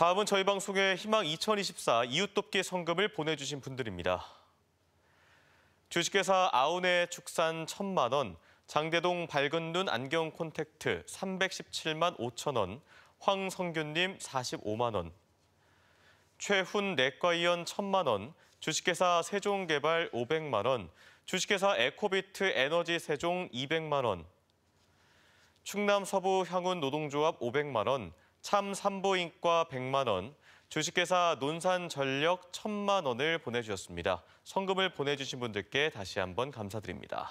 다음은 저희 방송의 희망 2024 이웃돕기 성금을 보내주신 분들입니다. 주식회사 아우네 축산 1천만 원, 장대동 밝은 눈 안경 콘택트 317만 5천 원, 황성균님 45만 원, 최훈 내과의원 1천만 원, 주식회사 세종개발 500만 원, 주식회사 에코비트 에너지 세종 200만 원, 충남 서부 향운 노동조합 500만 원, 참산보인과 100만 원, 주식회사 논산전력 1 0 0 0만 원을 보내주셨습니다. 성금을 보내주신 분들께 다시 한번 감사드립니다.